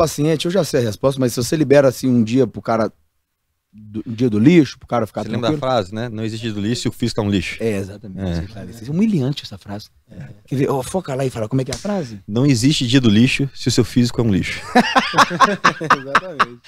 paciente, eu já sei a resposta, mas se você libera assim um dia pro cara do, um dia do lixo, pro cara ficar Você tranquilo. lembra da frase, né? Não existe do lixo se o físico é um lixo. É, exatamente. É, é humilhante essa frase. É. Quer ver? Oh, foca lá e fala, como é que é a frase? Não existe dia do lixo se o seu físico é um lixo. exatamente.